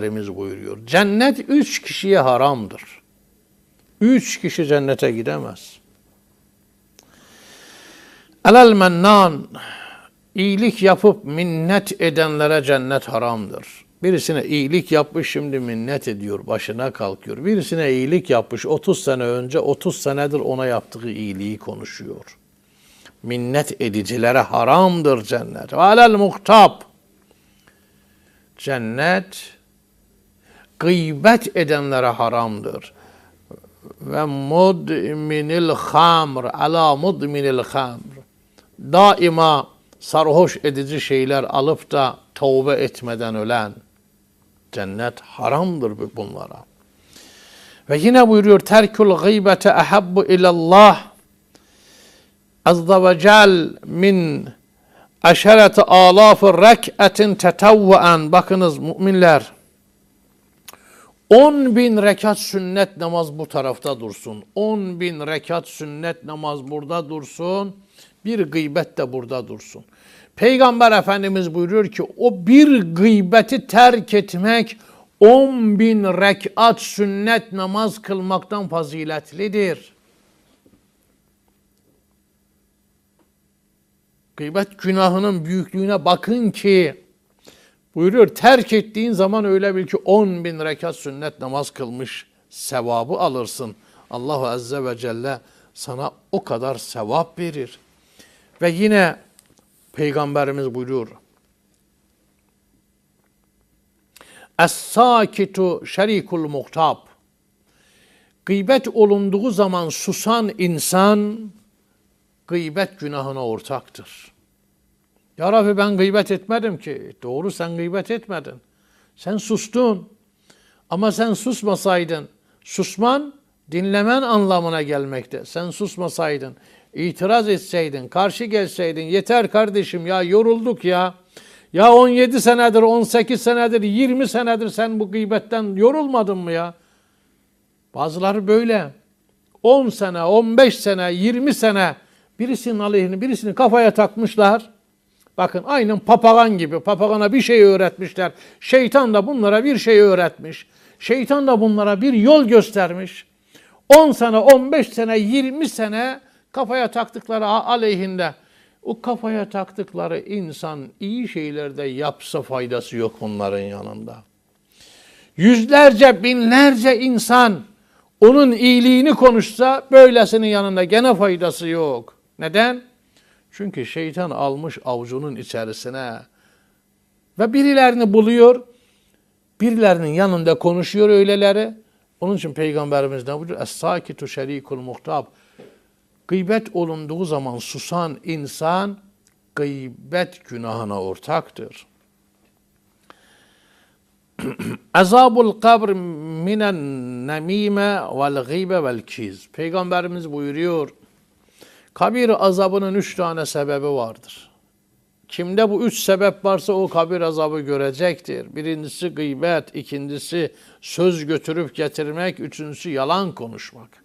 Efendimiz buyuruyor. Cennet üç kişiye haramdır. Üç kişi cennete gidemez. Elel mennan, iyilik yapıp minnet edenlere cennet haramdır. Birisine iyilik yapmış şimdi minnet ediyor, başına kalkıyor. Birisine iyilik yapmış 30 sene önce 30 senedir ona yaptığı iyiliği konuşuyor. Minnet edicilere haramdır cennet. Ve alel muhtab. Cennet gıybet edenlere haramdır. Ve mudminil hamr, ala mudminil hamr. Daima sarhoş edici şeyler alıp da tövbe etmeden ölen. Cennet haramdır bunlara. Ve yine buyuruyor terkül gıybete ehabbu ilallah azza ve cel min aşerete alafı rek'etin tetavvuen. Bakınız müminler 10 bin rekat sünnet namaz bu tarafta dursun. 10 bin rekat sünnet namaz burada dursun. Bir gıybet de burada dursun. Peygamber Efendimiz buyuruyor ki o bir gıybeti terk etmek 10 bin rekat sünnet namaz kılmaktan faziletlidir. Gıybet günahının büyüklüğüne bakın ki Buyuruyor terk ettiğin zaman öyle bil ki 10 bin rekat sünnet namaz kılmış sevabı alırsın. Allah Azze ve Celle sana o kadar sevap verir. Ve yine Peygamberimiz buyuruyor. Es-sakitu şerikul muhtab. Gıybet olunduğu zaman susan insan gıybet günahına ortaktır. Ya Rabbi ben gıybet etmedim ki. Doğru sen gıybet etmedin. Sen sustun. Ama sen susmasaydın, susman dinlemen anlamına gelmekte. Sen susmasaydın, itiraz etseydin, karşı gelseydin, yeter kardeşim ya yorulduk ya. Ya 17 senedir, 18 senedir, 20 senedir sen bu gıybetten yorulmadın mı ya? Bazıları böyle. 10 sene, 15 sene, 20 sene birisinin aleyhini, birisini kafaya takmışlar. Bakın aynen papagan gibi. Papagana bir şey öğretmişler. Şeytan da bunlara bir şey öğretmiş. Şeytan da bunlara bir yol göstermiş. 10 sene, 15 sene, 20 sene kafaya taktıkları aleyhinde. O kafaya taktıkları insan iyi şeylerde yapsa faydası yok onların yanında. Yüzlerce, binlerce insan onun iyiliğini konuşsa böylesinin yanında gene faydası yok. Neden? Çünkü şeytan almış avucunun içerisine ve birilerini buluyor. Birilerinin yanında konuşuyor öyleleri. Onun için Peygamberimiz ne buyuruyor? Es-sakitu şerikul muhtab. Gıybet olunduğu zaman susan insan gıybet günahına ortaktır. Azabul kabr minen nemime vel gıbe vel kiz. Peygamberimiz buyuruyor Kabir azabının üç tane sebebi vardır. Kimde bu üç sebep varsa o kabir azabı görecektir. Birincisi gıybet, ikincisi söz götürüp getirmek, üçüncüsü yalan konuşmak.